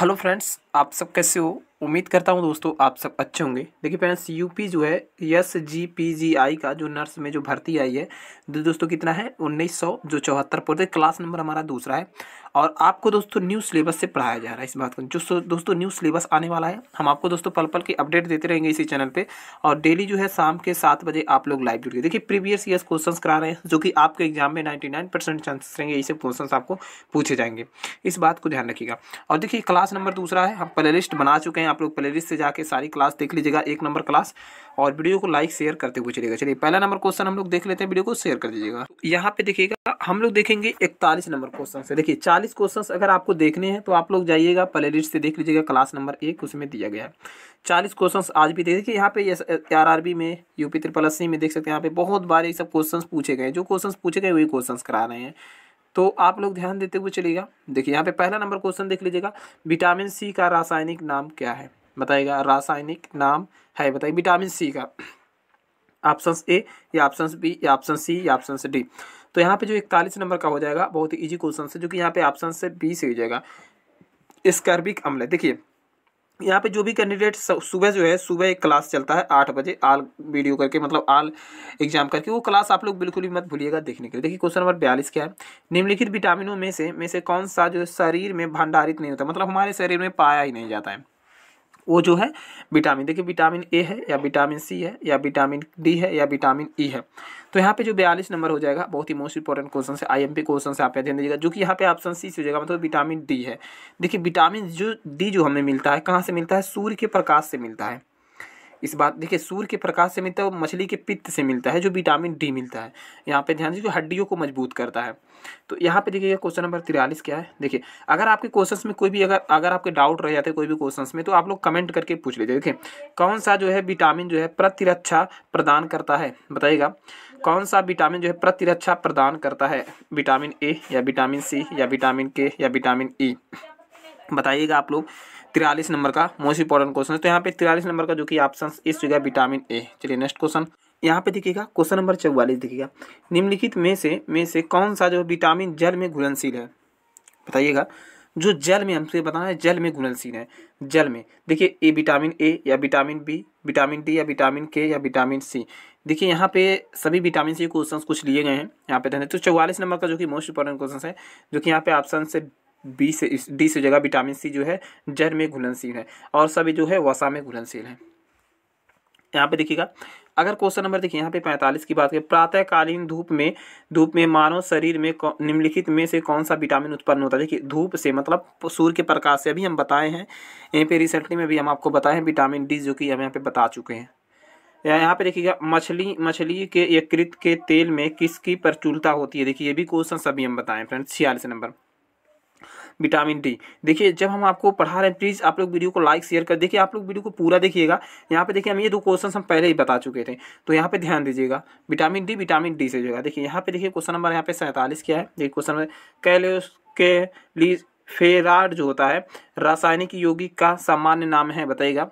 hello friends आप सब कैसे हो उम्मीद करता हूँ दोस्तों आप सब अच्छे होंगे देखिए फ्रेंड्स यूपी जो है एस जी पी जी आई का जो नर्स में जो भर्ती आई है दोस्तों कितना है उन्नीस सौ जो चौहत्तर पड़ते क्लास नंबर हमारा दूसरा है और आपको दोस्तों न्यू सिलेबस से पढ़ाया जा रहा है इस बात को जो दोस्तों न्यू सिलेबस आने वाला है हम आपको दोस्तों पल पल की अपडेट देते रहेंगे इसी चैनल पर और डेली जो है शाम के सात बजे आप लोग लाइव जुड़िए देखिए प्रीवियस ईयर क्वेश्चन करा रहे हैं जो कि आपके एग्जाम में नाइन्टी नाइन परसेंट चांसेस रहेंगे ये सब क्वेश्चन आपको पूछे जाएंगे इस बात को ध्यान रखिएगा और देखिए क्लास नंबर दूसरा है हम प्ले बना चुके हैं हैं आप लोग प्लेलिस्ट से जाके सारी क्लास देख लीजिएगा एक नंबर क्लास और वीडियो को लाइक शेयर करते हुए चलिएगा चलिए पहला नंबर क्वेश्चन हम लोग देख लेते हैं वीडियो को शेयर कर दीजिएगा तो यहाँ पे देखिएगा हम लोग देखेंगे इकतालीस नंबर क्वेश्चन से देखिए चालीस क्वेश्चन अगर आपको देखने हैं तो आप लोग जाइएगा प्लेलिस्ट से देख लीजिएगा क्लास नंबर एक उसमें दिया गया है चालीस क्वेश्चन आज भी देखिए यहाँ पे आर में यूपी त्रिपल में देख सकते हैं यहाँ पे बहुत बार ये सब क्वेश्चन पूछे गए जो क्वेश्चन पूछे गए वही क्वेश्चन करा रहे हैं तो आप लोग ध्यान देते हुए चलिएगा देखिए यहाँ पे पहला नंबर क्वेश्चन देख लीजिएगा विटामिन सी का रासायनिक नाम क्या है बताइएगा रासायनिक नाम है बताइए विटामिन सी का ऑप्शन ए या ऑप्शन बी या ऑप्शन सी या ऑप्शन डी तो यहाँ पे जो इकतालीस नंबर का हो जाएगा बहुत ही ईजी क्वेश्चन है जो कि यहाँ पे ऑप्शन से बी से हो जाएगा स्कर्बिक अम्ल देखिए यहाँ पे जो भी कैंडिडेट सुबह जो है सुबह एक क्लास चलता है आठ बजे आल वीडियो करके मतलब आल एग्जाम करके वो क्लास आप लोग बिल्कुल भी मत भूलिएगा देखने के लिए देखिए क्वेश्चन नंबर बयालीस क्या है निम्नलिखित विटामिनों में से में से कौन सा जो शरीर में भंडारित नहीं होता मतलब हमारे शरीर में पाया ही नहीं जाता है वो जो है विटामिन देखिए विटामिन ए है या विटामिन सी है या विटामिन डी है या विटामिन ई e है तो यहाँ पे जो बयालीस नंबर हो जाएगा बहुत ही मोस्ट इंपॉर्टेंट क्वेश्चन से आई एम पी क्वेश्चन से आप ध्यान दीजिएगा जो कि यहाँ पे ऑप्शन सी से हो जाएगा मतलब विटामिन डी है देखिए विटामिन जो डी जो हमें मिलता है कहाँ से मिलता है सूर्य के प्रकाश से मिलता है इस बात देखिए सूर्य के प्रकाश से मिलता है वो मछली के पित्त से मिलता है जो विटामिन डी मिलता है यहाँ पे ध्यान दीजिए जो हड्डियों को मजबूत करता है तो यहाँ पे देखिए क्वेश्चन नंबर तिरालीस क्या है देखिए अगर आपके क्वेश्चन में कोई भी अगर अगर आपके डाउट रह जाते हैं कोई भी क्वेश्चन में तो आप लोग कमेंट करके पूछ लीजिए देखिए कौन सा जो है विटामिन जो है प्रतिरक्षा प्रदान करता है बताइएगा कौन सा विटामिन जो है प्रतिरक्षा प्रदान करता है विटामिन ए या विटामिन सी या विटामिन के या विटामिन ई बताइएगा आप लोग तिरालीस नंबर का मोस्ट इंपॉर्टेंट क्वेश्चन है तो यहाँ पे तिरालीस नंबर का जो कि ऑप्शन इस जगह विटामिन ए चलिए नेक्स्ट क्वेश्चन यहाँ पे देखिएगा क्वेश्चन नंबर चौवालीस देखिएगा निम्नलिखित में से में से कौन सा जो विटामिन जल में घुलनशील है बताइएगा जो जल में हमसे बताना है जल में घुलनशील है जल में देखिए ए विटामिन ए या विटामिन बी विटामिन डी या विटामिन के या विटामिन सी देखिए यहाँ पे सभी विटामिन सी क्वेश्चन कुछ लिए गए हैं यहाँ पे ध्यान तो चौवालीस नंबर का जो कि मोस्ट इंपॉर्टेंट क्वेश्चन है जो कि यहाँ पे ऑप्शन से बी से डी से जगह विटामिन सी जो है जर में घुलनशील है और सभी जो है वसा में घुलनशील है यहाँ पे देखिएगा अगर क्वेश्चन नंबर देखिए यहाँ पे पैंतालीस की बात करें प्रातःकालीन धूप में धूप में मानव शरीर में निम्नलिखित में से कौन सा विटामिन उत्पन्न होता है देखिए धूप से मतलब सूर्य के प्रकाश से अभी हम बताए हैं यहाँ पे रिसेंटली में भी हम आपको बताए हैं विटामिन डी जो कि हम यहाँ पे बता चुके हैं यहाँ पे देखिएगा मछली मछली के यकृत के तेल में किसकी प्रचुरता होती है देखिए ये भी क्वेश्चन सभी हम बताएं फ्रेंड्स छियालीस नंबर विटामिन डी देखिए जब हम आपको पढ़ा रहे हैं प्लीज़ आप लोग वीडियो को लाइक शेयर कर देखिए आप लोग वीडियो को पूरा देखिएगा यहाँ पे देखिए हम ये दो क्वेश्चन हम पहले ही बता चुके थे तो यहाँ पे ध्यान दीजिएगा विटामिन डी विटामिन डी से जुड़ेगा देखिए यहाँ पे देखिए क्वेश्चन नंबर यहाँ पे सैंतालीस क्या है देखिए क्वेश्चन नंबर कैले के लीज फेराड जो होता है रासायनिक यौगिक का सामान्य नाम है बताइएगा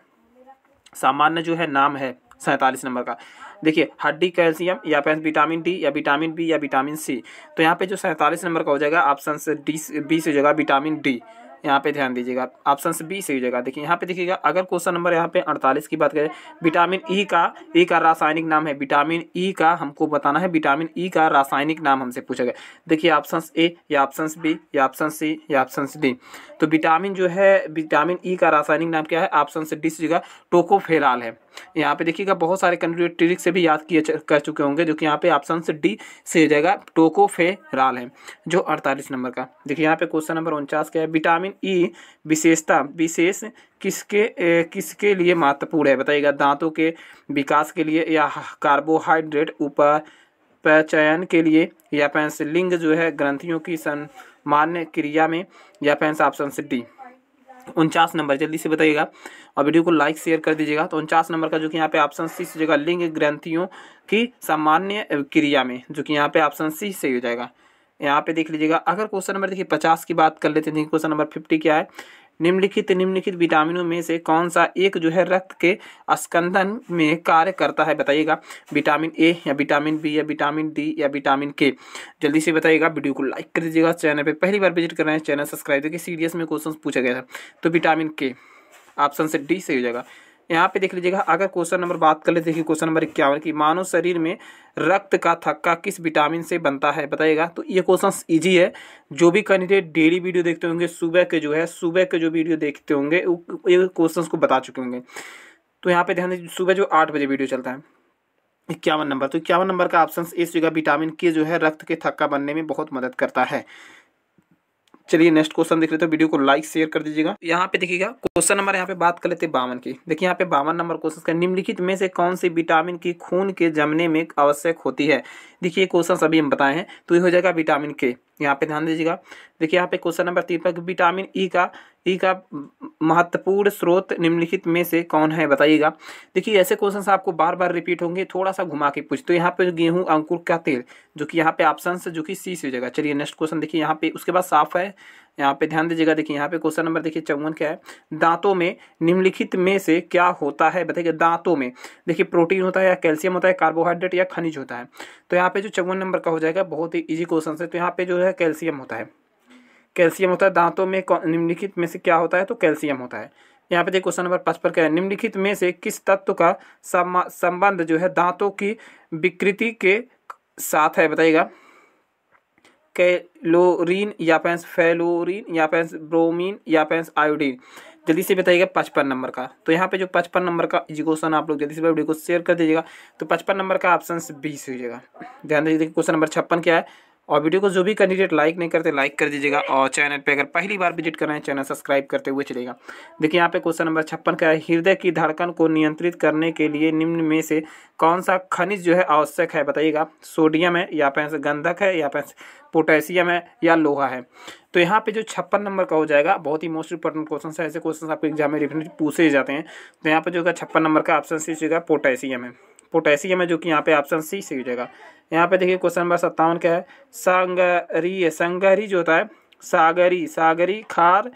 सामान्य जो है नाम है सैंतालीस नंबर का देखिए हड्डी कैल्शियम या फिर विटामिन डी या विटामिन बी या विटामिन सी तो यहाँ पे जो सैंतालीस नंबर का हो जाएगा ऑप्शन से डी बी से हो जाएगा विटामिन डी यहाँ पे ध्यान दीजिएगा ऑप्शन बी से हो जाएगा देखिए यहाँ पे देखिएगा अगर क्वेश्चन नंबर यहाँ पे अड़तालीस की बात करें विटामिन ई का ई का रासायनिक नाम है विटामिन ई का हमको बताना है विटामिन ई का रासायनिक नाम हमसे पूछा गया देखिए ऑप्शन ए या ऑप्शन बी या ऑप्शन सी या ऑप्शन डी तो विटामिन जो है विटामिन ई का रासायनिक नाम क्या है ऑप्शन डी से जगह टोकोफेराल है यहाँ पे देखिएगा बहुत सारे कंट्री ट्रिक से भी याद किए कर चुके होंगे जो कि यहाँ पे ऑप्शन से डी से हो जाएगा टोको टोकोफेराल है जो अड़तालीस नंबर का देखिए यहाँ पे क्वेश्चन नंबर उनचास का है विटामिन ई e विशेषता विशेष किसके ए, किसके लिए महत्वपूर्ण है बताइएगा दांतों के विकास के लिए या कार्बोहाइड्रेट उपर पहचान के लिए या पैंस लिंग जो है ग्रंथियों की सम्मान्य क्रिया में या पैंस ऑप्शन से डी उनचास नंबर जल्दी से बताइएगा और वीडियो को लाइक शेयर कर दीजिएगा तो उनचास नंबर का जो कि यहाँ पे ऑप्शन सी से जगह लिंग ग्रंथियों की सामान्य क्रिया में जो कि यहाँ पे ऑप्शन सी सही हो जाएगा यहाँ पे देख लीजिएगा अगर क्वेश्चन नंबर देखिए पचास की बात कर लेते हैं क्वेश्चन नंबर फिफ्टी क्या है निम्नलिखित निम्नलिखित विटामिनों में से कौन सा एक जो है रक्त के स्कंदन में कार्य करता है बताइएगा विटामिन ए या विटामिन बी या विटामिन डी या विटामिन के जल्दी से बताइएगा वीडियो को लाइक कर दीजिएगा चैनल पर पहली बार विजिट कर रहे हैं चैनल सब्सक्राइब देखिए सीरियस में क्वेश्चन पूछा गया था तो विटामिन के ऑप्शन से डी सही हो जाएगा यहाँ पे देख लीजिएगा अगर क्वेश्चन नंबर बात कर ले देखिए क्वेश्चन नंबर इक्यावन की मानव शरीर में रक्त का थक्का किस विटामिन से बनता है बताइएगा तो ये क्वेश्चन इजी है जो भी कैंडिडेट डेली वीडियो देखते होंगे सुबह के जो है सुबह के जो वीडियो देखते होंगे ये क्वेश्चन को बता चुके होंगे तो यहाँ पे ध्यान दीजिए सुबह जो आठ बजे वीडियो चलता है इक्यावन नंबर तो इक्यावन नंबर का ऑप्शन इस जगह विटामिन के जो है रक्त के थक्का बनने में बहुत मदद करता है चलिए नेक्स्ट क्वेश्चन देख लेते हैं वीडियो को लाइक शेयर कर दीजिएगा यहाँ पे देखिएगा क्वेश्चन नंबर यहाँ पे बात कर लेते हैं बावन की देखिए यहाँ पे बावन नंबर क्वेश्चन का निम्नलिखित में से कौन सी विटामिन की खून के जमने में आवश्यक होती है देखिए क्वेश्चन सभी हम बताए हैं तो ये हो जाएगा विटामिन के यहाँ पे ध्यान दीजिएगा देखिए यहाँ पे क्वेश्चन नंबर तीन पर विटामिन ई का ई का महत्वपूर्ण स्रोत निम्नलिखित में से कौन है बताइएगा देखिए ऐसे क्वेश्चन आपको बार बार रिपीट होंगे थोड़ा सा घुमा के पूछ तो यहाँ पे गेहूं अंकुर का तेल जो कि यहाँ पे ऑप्शन जो कि सी से हो जाएगा चलिए नेक्स्ट क्वेश्चन देखिए यहाँ पे उसके बाद साफ है यहाँ पे ध्यान दीजिएगा देखिए यहाँ पे क्वेश्चन नंबर देखिए चौवन क्या है दांतों में निम्नलिखित में से क्या होता है बताइए दांतों में देखिए प्रोटीन होता है या कैल्शियम होता है कार्बोहाइड्रेट या खनिज होता है तो यहाँ पे जो चौवन नंबर का हो जाएगा बहुत ही ईजी क्वेश्चन है तो यहाँ पे जो है कैल्शियम होता है कैल्शियम होता है दांतों में निम्नलिखित में से क्या होता है तो कैल्शियम होता है यहाँ पे देखिए क्वेश्चन नंबर पाँच पर क्या है निम्नलिखित में से किस तत्व का संबंध जो है दांतों की विकृति के साथ है बताइएगा कैलोरीन या फैंस फेलोरीन या फैंस ब्रोमीन या पेंस आयोडीन जल्दी से बताइएगा पचपन नंबर का तो यहाँ पे जो पचपन नंबर का क्वेश्चन आप लोग जल्दी से वीडियो को शेयर कर दीजिएगा तो पचपन नंबर का ऑप्शन बीस हो जाएगा ध्यान दीजिए क्वेश्चन नंबर छप्पन क्या है और वीडियो को जो भी कैंडिडेट लाइक नहीं करते लाइक कर दीजिएगा और चैनल पे अगर पहली बार विजिट कर रहे हैं चैनल सब्सक्राइब करते हुए चलेगा देखिए यहाँ पे क्वेश्चन नंबर छप्पन का है हृदय की धड़कन को नियंत्रित करने के लिए निम्न में से कौन सा खनिज जो है आवश्यक है बताइएगा सोडियम है या फिर गंधक है या फिर पोटेशियम है या लोहा है तो यहाँ पे जो छप्पन नंबर का हो जाएगा बहुत ही मोस्ट इंपॉर्टेंट क्वेश्चन है ऐसे क्वेश्चन आपके एग्जाम में डिफिनेटली पूछे जाते हैं तो यहाँ पर जो है छप्पन नंबर का ऑप्शन सी पोटेशियम है पोटेशियम है जो कि यहाँ पे ऑप्शन सी सही हो जाएगा यहाँ पे देखिए क्वेश्चन नंबर सत्तावन का है सागरी संगरी जो होता है सागरी सागरी खार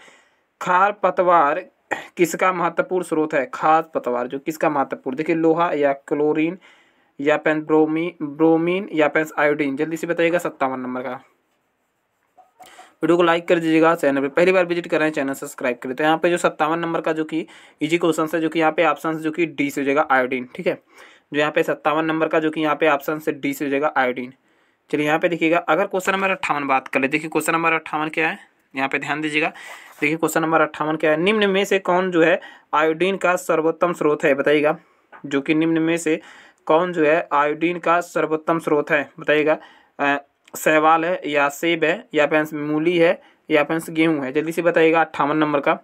खार पतवार किसका महत्वपूर्ण स्रोत है खाद पतवार जो किसका महत्वपूर्ण देखिए लोहा या क्लोरीन या पेन ब्रोमी ब्रोमीन या पेन आयोडीन जल्दी से बताइएगा सत्तावन नंबर का वीडियो को लाइक कर दीजिएगा चैनल पे पहली बार विजिट कर रहे हैं चैनल सब्सक्राइब करें तो यहाँ पे जो सत्तावन नंबर का जो कि इजी क्वेश्चन है जो कि यहाँ पे ऑप्शन जो कि डी से हो जाएगा आयोडीन ठीक है जो यहाँ पे सत्तावन नंबर का जो कि यहाँ पे ऑप्शन से डी से हो जाएगा आयोडीन चलिए यहाँ पे देखिएगा अगर क्वेश्चन नंबर अट्ठावन बात कर ले देखिए क्वेश्चन नंबर अट्ठावन क्या है यहाँ पे ध्यान दीजिएगा देखिए क्वेश्चन नंबर अट्ठावन क्या है निम्न में से कौन जो है आयोडीन का सर्वोत्तम स्रोत है बताइएगा जो कि निम्न में से कौन जो है आयोडीन का सर्वोत्तम स्रोत है बताइएगा सहवाल है या सेब है या फिर मूली है या फिर गेहूँ है जल्दी से बताइएगा अट्ठावन नंबर का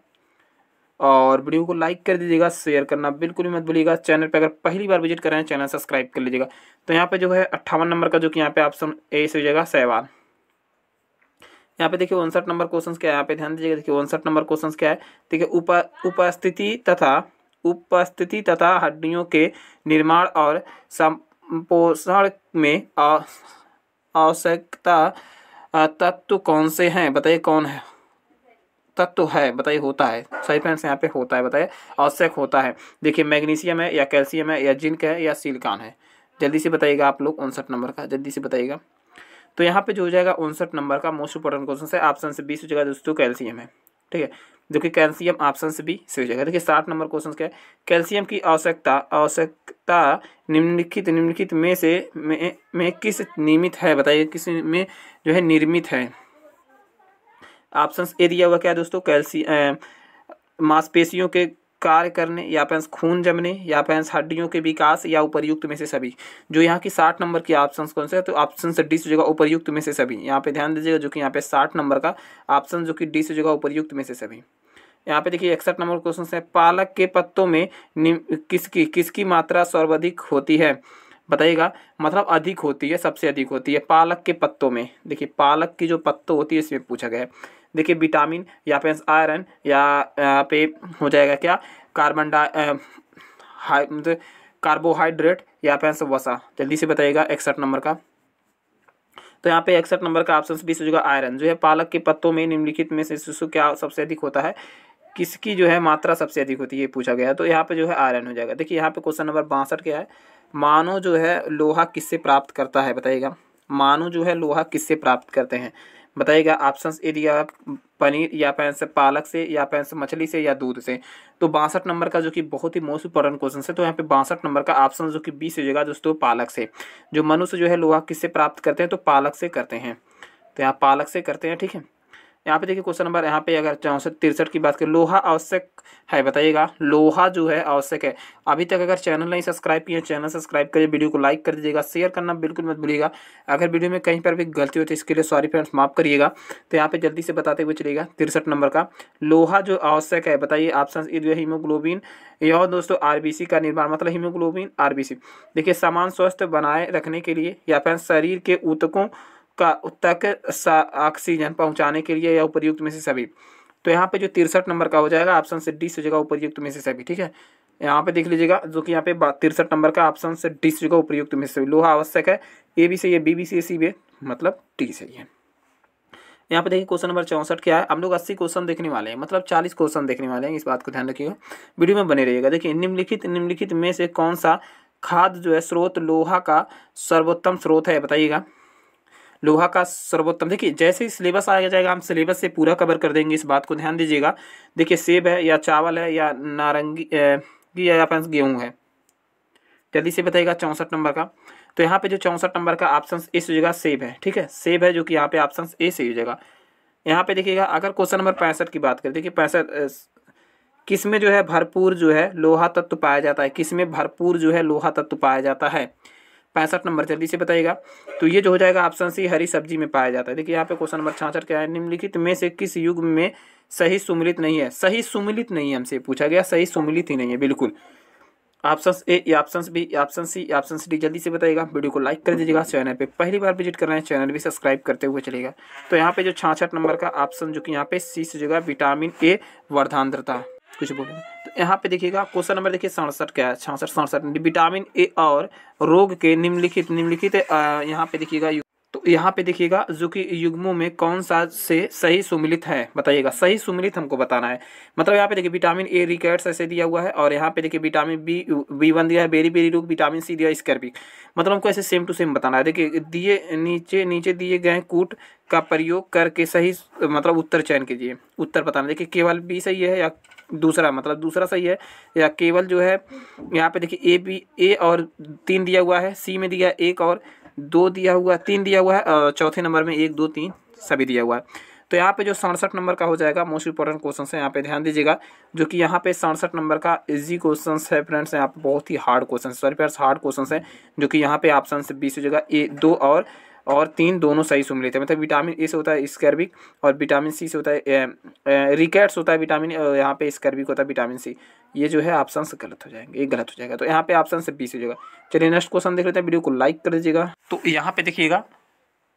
और वीडियो को लाइक कर दीजिएगा शेयर करना बिल्कुल भी मत भूलिएगा चैनल पे अगर पहली बार विजिट कर रहे हैं चैनल सब्सक्राइब कर लीजिएगा तो यहाँ पे जो है अट्ठावन नंबर का जो कि यहाँ पे ऑप्शन ए से हो जाएगा सहवाल यहाँ पे देखिए उनसठ नंबर क्वेश्चन क्या है यहाँ पे ध्यान दीजिएगा देखिए उनसठ नंबर क्वेश्चन क्या है देखिए उप उपस्थिति तथा उपस्थिति तथा हड्डियों के निर्माण और संपोषण में आवश्यकता तत्व कौन से हैं बताइए कौन है तत्व तो है बताइए होता है सही फ्रेंड्स यहाँ पे होता है बताइए आवश्यक होता है देखिए मैग्नीशियम है या कैल्शियम है या जिंक है या सिलिकॉन है जल्दी से बताइएगा आप लोग उनसठ नंबर का जल्दी से बताइएगा तो यहाँ पे जो हो जाएगा उनसठ नंबर का मोस्ट इंपॉर्टेंट क्वेश्चन है ऑप्शन से बीस हो जाएगा दोस्तों कैल्शियम है ठीक है जो कि कैल्शियम ऑप्शन से भी सही हो जाएगा देखिए साठ नंबर क्वेश्चन क्या है कैल्शियम की आवश्यकता आवश्यकता निम्नलिखित निम्नलिखित में से में, में किस नियमित है बताइए किस में जो है निर्मित है ऑप्शन ए दिया हुआ क्या है दोस्तों कैल्सी मांसपेशियों के कार्य करने या फिर खून जमने या फिर हड्डियों के विकास या उपरयुक्त में से सभी जो यहाँ की साठ नंबर की ऑप्शन कौन से है तो ऑप्शन डी से जगह उपरयुक्त में से सभी यहाँ पे ध्यान दीजिएगा जो कि यहाँ पे साठ नंबर का ऑप्शन जो कि डी से जगह उपरयुक्त में से सभी यहाँ पे देखिए इकसठ नंबर क्वेश्चन है पालक के पत्तों में किसकी किसकी मात्रा सर्वाधिक होती है बताइएगा मतलब अधिक होती है सबसे अधिक होती है पालक के पत्तों में देखिए पालक की जो पत्तों होती है इसमें पूछा गया है देखिए विटामिन या पे आयरन या यहाँ पे हो जाएगा क्या कार्बन डाई कार्बोहाइड्रेट या पे वसा जल्दी से बताइएगा इकसठ नंबर का तो यहाँ पे इकसठ नंबर का ऑप्शन बीस से आयरन जो है पालक के पत्तों में निम्नलिखित में से शिशु क्या सबसे अधिक होता है किसकी जो है मात्रा सबसे अधिक होती है ये पूछा गया तो यहाँ पे जो है आयरन हो जाएगा देखिए यहाँ पे क्वेश्चन नंबर बासठ क्या है मानव जो है लोहा किससे प्राप्त करता है बताइएगा मानव जो है लोहा किससे प्राप्त करते हैं बताइएगा ऑप्शन ए दिया पनीर या पैन से पालक से या पैन से मछली से या दूध से तो बासठ नंबर का जो कि बहुत ही मोस्ट इंपॉर्टेंट क्वेश्चन है तो यहाँ पे बासठ नंबर का ऑप्शन जो कि बी से जगह दोस्तों पालक से जो मनुष्य जो है लोहा किससे प्राप्त करते हैं तो पालक से करते हैं तो यहाँ पालक से करते हैं ठीक है यहाँ पे देखिए क्वेश्चन नंबर यहाँ पे अगर चौंसठ तिरसठ की बात करें लोहा आवश्यक है बताइएगा लोहा जो है आवश्यक है अभी तक अगर चैनल नहीं सब्सक्राइब किए चैनल सब्सक्राइब करिए वीडियो को लाइक कर दीजिएगा शेयर करना बिल्कुल मत भूलिएगा अगर वीडियो में कहीं पर भी गलती होती है इसके लिए सॉरी फ्रेंड्स माफ करिएगा तो यहाँ पे जल्दी से बताते हुए चलेगा तिरसठ नंबर का लोहा जो आवश्यक है बताइए ऑप्शन हीमोग्लोबिन यह दोस्तों आरबीसी का निर्माण मतलब हीमोग्लोबिन आरबीसी देखिए सामान स्वस्थ बनाए रखने के लिए या फिर शरीर के ऊतकों का तक ऑक्सीजन पहुंचाने के लिए या उपयुक्त में से सभी तो यहाँ पे जो तिरसठ नंबर का हो जाएगा ऑप्शन से डी से जगह उपयुक्त में से सभी ठीक है यहाँ पे देख लीजिएगा जो कि यहाँ पे तिरसठ नंबर का ऑप्शन से डी से जगह उपयुक्त में से सभी लोहा आवश्यक है ए बी से ये B B C C B मतलब टी से है यहाँ पे देखिए क्वेश्चन नंबर चौंसठ क्या है हम लोग अस्सी क्वेश्चन देखने वाले हैं मतलब चालीस क्वेश्चन देखने वाले हैं इस बात को ध्यान रखिएगा वीडियो में बने रहिएगा देखिए निम्नलिखित निम्नलिखित में से कौन सा खाद जो है स्रोत लोहा का सर्वोत्तम स्रोत है बताइएगा लोहा का सर्वोत्तम देखिए जैसे ही सिलेबस आ जाएगा हम सिलेबस से पूरा कवर कर देंगे इस बात को ध्यान दीजिएगा देखिए सेब है या चावल है या नारंगी या अपन गेहूँ है जल्दी से बताइएगा चौंसठ नंबर का तो यहाँ पे जो चौंसठ नंबर का ऑप्शन ए से जगह सेब है ठीक है सेब है जो कि यहाँ पे ऑप्शन ए से हो जाएगा यहाँ पे देखिएगा अगर क्वेश्चन नंबर पैंसठ की बात करें देखिए पैंसठ किस में जो है भरपूर जो है लोहा तत्व पाया जाता है किस में भरपूर जो है लोहा तत्व पाया जाता है पैंसठ नंबर जल्दी से बताइएगा तो ये जो हो जाएगा ऑप्शन सी हरी सब्जी में पाया जाता है देखिए यहाँ पे क्वेश्चन नंबर छाछठ क्या है निम्नलिखित में से किस युग में सही सुमिलित नहीं है सही सुमिलित नहीं है हमसे पूछा गया सही सुमिलित ही नहीं है बिल्कुल option A option B option C option D जल्दी से बताइएगा वीडियो को लाइक कर दीजिएगा चैनल पे पहली बार विजिट कर रहे हैं चैनल भी सब्सक्राइब करते हुए चलेगा तो यहाँ पे जो छाछठ नंबर का ऑप्शन जो कि यहाँ पे सी से जगह विटामिन ए वर्धांध्रता कुछ बोले तो यहाँ पे देखिएगा क्वेश्चन नंबर देखिए सड़सठ क्या है छासठ सड़सठ विटामिन ए और रोग के निम्नलिखित निम्नलिखित यहाँ पे देखिएगा यहाँ पे देखिएगा जो कि युग्मों में कौन सा से सही सुमिलित है बताइएगा सही सुमिलित हमको बताना है मतलब यहाँ पे देखिए विटामिन ए रिकेट्स ऐसे दिया हुआ है और यहाँ पे देखिए विटामिन बी बी वन दिया है बेरी बेरी रोग विटामिन सी दिया स्कर्पिक मतलब हमको ऐसे सेम टू सेम बताना है देखिए दिए नीचे नीचे दिए गए कूट का प्रयोग करके सही मतलब उत्तर चयन कीजिए उत्तर बताना देखिए केवल बी सही है या दूसरा मतलब दूसरा सही है या केवल जो है यहाँ पे देखिए ए बी ए और तीन दिया हुआ है सी में दिया एक और दो दिया हुआ है तीन दिया हुआ है और चौथे नंबर में एक दो तीन सभी दिया हुआ है तो यहाँ पे जो सड़सठ नंबर का हो जाएगा मोस्ट इंपॉर्टेंट क्वेश्चन है यहाँ पे ध्यान दीजिएगा जो कि यहाँ पे सड़सठ नंबर का इजी क्वेश्चन है फ्रेंड्स यहाँ पे बहुत ही hard question sorry friends hard question है जो कि यहाँ पे ऑप्शन बीस हो जाएगा ए दो और और तीन दोनों सही सुमिलित है मतलब विटामिन ए से होता है स्कर्बिक और विटामिन सी से होता है रिकेट्स होता है विटामिन और यहाँ पे स्कर्बिक होता है विटामिन सी ये जो है ऑप्शन गलत हो जाएंगे ये गलत हो जाएगा तो यहाँ पे ऑप्शन से बीस हो जाएगा चलिए नेक्स्ट क्वेश्चन देख लेते हैं वीडियो को लाइक कर दीजिएगा तो यहाँ पे देखिएगा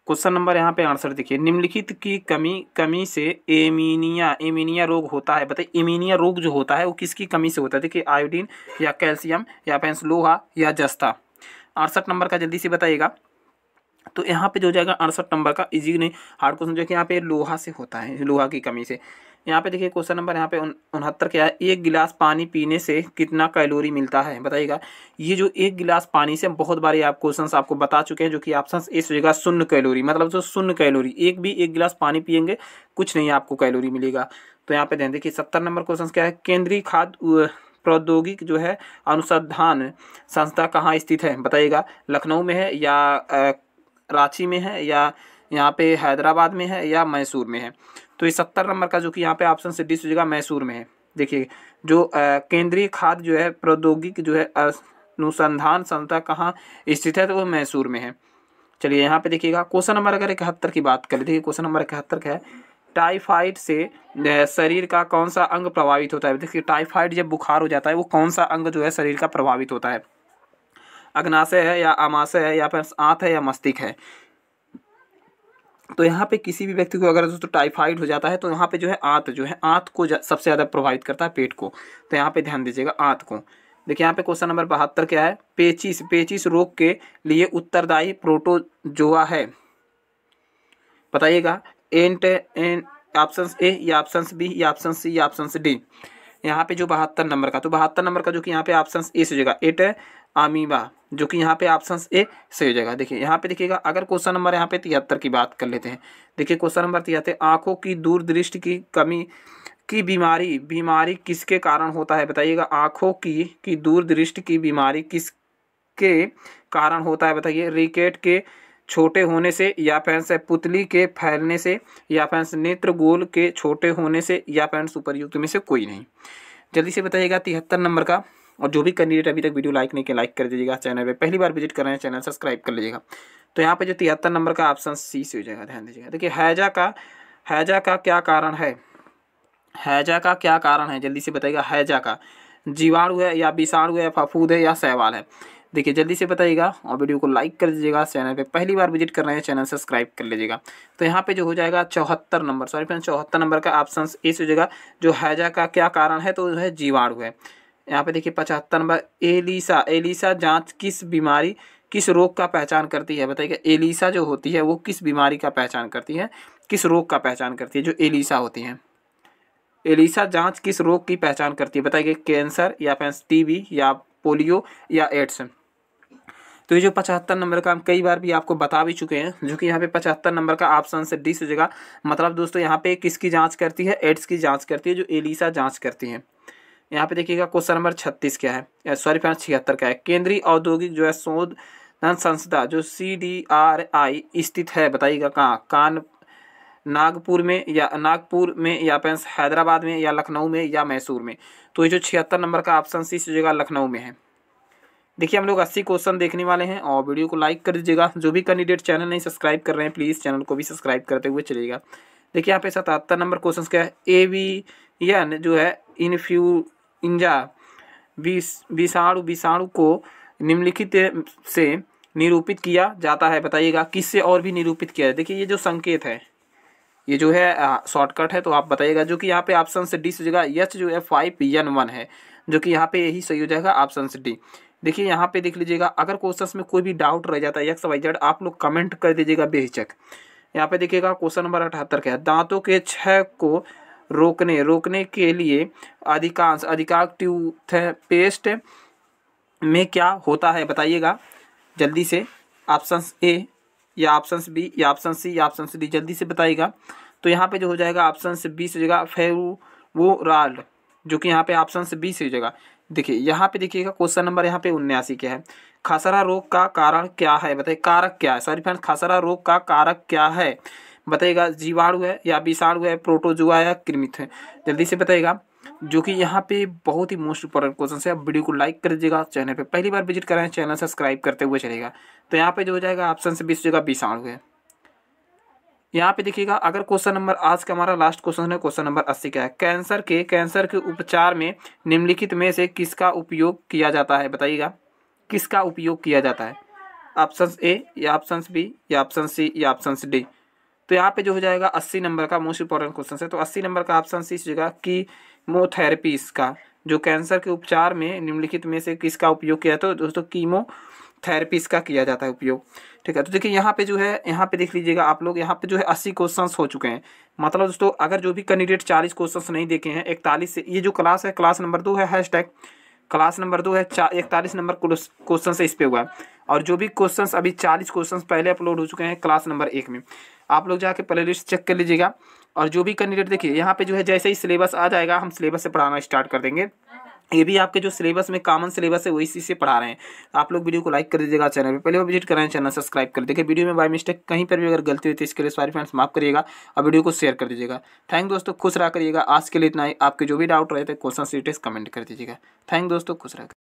क्वेश्चन नंबर यहाँ पे आंसर देखिए निम्नलिखित की कमी कमी से एमीनिया एमीनिया रोग होता है बताइए एमीनिया रोग जो होता है वो किसकी कमी से होता है देखिए आयोडीन या कैल्शियम या पेंसलोहा या जस्ता अड़सठ नंबर का जल्दी से बताइएगा तो यहाँ पे जो जाएगा अड़सठ नंबर का इजी नहीं हार्ड क्वेश्चन जो कि यहाँ पे लोहा से होता है लोहा की कमी से यहाँ पे देखिए क्वेश्चन नंबर यहाँ पे उनहत्तर क्या है एक गिलास पानी पीने से कितना कैलोरी मिलता है बताइएगा ये जो एक गिलास पानी से बहुत बार आप क्वेश्चन आपको बता चुके हैं जो कि ऑप्शन ए सोचेगा शून्य कैलोरी मतलब जो शून्य कैलोरी एक भी एक गिलास पानी पियेंगे कुछ नहीं आपको कैलोरी मिलेगा तो यहाँ पे ध्यान देखिए सत्तर नंबर क्वेश्चन क्या है केंद्रीय खाद्य प्रौद्योगिक जो है अनुसंधान संस्था कहाँ स्थित है बताइएगा लखनऊ में है या रांची में है या यहाँ पे हैदराबाद में है या मैसूर में है तो ये सत्तर नंबर का जो कि यहाँ पे ऑप्शन से डी सूझेगा मैसूर में है देखिए जो केंद्रीय खाद्य जो है प्रौद्योगिक जो है अनुसंधान संस्था कहाँ स्थित है तो वो मैसूर में है चलिए यहाँ पे देखिएगा क्वेश्चन नंबर अगर इकहत्तर की बात करें देखिए क्वेश्चन नंबर इकहत्तर का है टाइफाइड से शरीर का कौन सा अंग प्रभावित होता है देखिए टाइफाइड जब बुखार हो जाता है वो कौन सा अंग जो है शरीर का प्रभावित होता है अग्नाशय है या आमाशय है या फिर आँत है या मस्तिष्क है तो यहाँ पे किसी भी व्यक्ति को अगर दोस्तों तो टाइफाइड हो जाता है तो यहाँ पे जो है आँत जो है आँत को सबसे ज़्यादा प्रभावित करता है पेट को तो यहाँ पे ध्यान दीजिएगा आँत को देखिए यहाँ पे क्वेश्चन नंबर बहत्तर क्या है पेचिस पेचिस रोग के लिए उत्तरदायी प्रोटोजोआ है बताइएगा एंट एन ऑप्शन ए या ऑप्शन बी या ऑप्शन सी या ऑप्शन डी यहाँ पे जो बहत्तर नंबर का तो बहत्तर नंबर का जो कि यहाँ पे ऑप्शन ए से हो एट आमीबा जो कि यहाँ पे ऑप्शन ए सही हो जाएगा देखिए यहाँ पे देखिएगा अगर क्वेश्चन नंबर यहाँ पे तिहत्तर की बात कर लेते हैं देखिए क्वेश्चन नंबर तिहत्तर आँखों की दूरदृष्टि की कमी की बीमारी बीमारी किसके कारण होता है बताइएगा आँखों की की दूरदृष्टि की बीमारी किसके कारण होता है बताइए रिकेट के छोटे होने से या फैंस पुतली के फैलने से या फैंस नेत्र गोल के छोटे होने से या फैंस उपरयुक्त में से कोई नहीं जल्दी से बताइएगा तिहत्तर नंबर का और जो भी कैंडिडेट अभी तक वीडियो लाइक नहीं किया लाइक कर दीजिएगा चैनल पर पहली बार विजिट कर रहे हैं चैनल सब्सक्राइब कर लीजिएगा तो यहाँ पर जो तिहत्तर नंबर का ऑप्शन सी से हो जाएगा ध्यान दीजिएगा देखिए हैजा का हैजा का क्या कारण है हैजा का क्या कारण है जल्दी से बताइएगा हैजा का जीवाणु है या विषाणु है फफूद है या सहवाल है देखिए जल्दी से बताइएगा और वीडियो को लाइक कर दीजिएगा चैनल पे पहली बार विजिट कर रहे हैं चैनल सब्सक्राइब कर लीजिएगा तो यहाँ पे जो हो जाएगा चौहत्तर नंबर सॉरी फ्रेंड चौहत्तर नंबर का ऑप्शन ए से हो जाएगा जो हैजा का क्या कारण है तो है जीवाणु है यहाँ पे देखिए पचहत्तर नंबर एलिसा एलिसा जांच किस बीमारी किस रोग का पहचान करती है बताइए एलिसा जो होती है वो किस बीमारी का पहचान करती है किस रोग का पहचान करती है जो एलिसा होती है एलिसा जांच किस रोग की पहचान करती है बताइए कैंसर या फिर टीबी या पोलियो या एड्स तो ये जो पचहत्तर नंबर का हम कई बार भी आपको बता भी चुके हैं जो कि यहाँ पे पचहत्तर नंबर का ऑप्शन से डी हो जाएगा मतलब दोस्तों यहाँ पे किसकी जांच करती है एड्स की जांच करती है जो एलिसा जांच करती है यहाँ पे देखिएगा क्वेश्चन नंबर छत्तीस क्या है सॉरी फ्रेंड्स छिहत्तर का है केंद्रीय औद्योगिक जो है शोध संस्था जो सी डी आर आई स्थित है बताइएगा कहाँ कान नागपुर में या नागपुर में या पेंस हैदराबाद में या लखनऊ में या मैसूर में तो ये जो छिहत्तर नंबर का ऑप्शन सी से जगह लखनऊ में है देखिए हम लोग अस्सी क्वेश्चन देखने वाले हैं और वीडियो को लाइक कर दीजिएगा जो भी कैंडिडेट चैनल नहीं सब्सक्राइब कर रहे हैं प्लीज़ चैनल को भी सब्सक्राइब करते हुए चलेगा देखिए यहाँ पे सतहत्तर नंबर क्वेश्चन क्या है ए वी एन जो है इनफ्यू इंजा विषाणु विषाणु को निम्नलिखित से निरूपित किया जाता है बताइएगा किससे और भी निरूपित किया जाए देखिए ये जो संकेत है ये जो है शॉर्टकट है तो आप बताइएगा जो कि यहाँ पे ऑप्शन से डी सोचेगा यच जो है फाइव एन वन है जो कि यहाँ पे यही सही हो जाएगा ऑप्शन से डी देखिए यहाँ पे देख लीजिएगा अगर क्वेश्चन में कोई भी डाउट रह जाता है एक्स वाई जेड आप लोग कमेंट कर दीजिएगा बेहिचक यहाँ पे देखिएगा क्वेश्चन नंबर अठहत्तर का है दांतों के छः को रोकने रोकने के लिए अधिकांश अधिकांश पेस्ट में क्या होता है बताइएगा जल्दी से ऑप्शन ए या ऑप्शन बी या ऑप्शन सी या ऑप्शन डी जल्दी से बताइएगा तो यहाँ पे जो हो जाएगा ऑप्शन बी से जगह फेवोराल जो कि यहाँ पे ऑप्शन बी से जगह देखिए यहाँ पे देखिएगा क्वेश्चन नंबर यहाँ पे उन्यासी के है खासरा रोग का कारण क्या है बताइए कारक क्या है सॉरी फ्रेंड्स खासरा रोग का कारक क्या है बताइएगा जीवाणु है या विषाणु है प्रोटोजुआ या कृमित है जल्दी से बताइएगा जो कि यहाँ पे बहुत ही मोस्ट इंपॉर्टेंट क्वेश्चन है आप वीडियो को लाइक कर दीजिएगा चैनल पे पहली बार विजिट करें चैनल सब्सक्राइब करते हुए चलेगा तो यहाँ पे जो हो जाएगा ऑप्शन से बीस जगह विषाणु है यहाँ पे देखिएगा अगर क्वेश्चन नंबर आज का हमारा लास्ट क्वेश्चन है क्वेश्चन नंबर अस्सी का है कैंसर के कैंसर के उपचार में निम्नलिखित में से किसका उपयोग किया जाता है बताइएगा किसका उपयोग किया जाता है ऑप्शन ए या ऑप्शन बी या ऑप्शन सी या ऑप्शन डी तो यहाँ पे जो हो जाएगा अस्सी नंबर का मोस्ट इंपॉर्टेंट क्वेश्चन है तो अस्सी नंबर का ऑप्शन सी जगह की मोथेरेपी इसका जो कैंसर के उपचार में निम्नलिखित में से किसका उपयोग किया तो दोस्तों कीमो थेरेपीस का किया जाता है उपयोग ठीक है तो देखिए यहाँ पे जो है यहाँ पे देख लीजिएगा आप लोग यहाँ पे जो है अस्सी क्वेश्चंस हो चुके हैं मतलब दोस्तों अगर जो भी कैंडिडेट चालीस क्वेश्चंस नहीं देखे हैं इकतालीस से ये जो क्लास है क्लास नंबर दो है हैश क्लास नंबर दो है इकतालीस नंबर क्वेश्चन से इस पर हुआ है और जो भी क्वेश्चंस अभी चालीस क्वेश्चंस पहले अपलोड हो चुके हैं क्लास नंबर एक में आप लोग जाके प्ले लिस्ट चेक कर लीजिएगा और जो भी कैंडिडेट देखिए यहाँ पे जो है जैसे ही सिलेबस आ जाएगा हम सिलेबस से पढ़ाना स्टार्ट कर देंगे ये भी आपके जो सिलेबस में कॉमन सिलेबस है वही से पढ़ा रहे हैं आप लोग वीडियो को लाइक कर दीजिएगा चैनल पर पहले वो विजिट करें चैनल सब्सक्राइब कर देखिए वीडियो में बाय मिस्टेक कहीं पर भी अगर गलती होती है इसके लिए सारी फ्रेंड्स माफ करिएगा और वीडियो को शेयर कर दीजिएगा थैंक दोस्तों खुश रहा करिएगा आज के लिए इतना ही आपके जो भी डाउट रहे थे क्वेश्चन सीटेस कमेंट कर दीजिएगा थैंक दोस्तों खुश रहा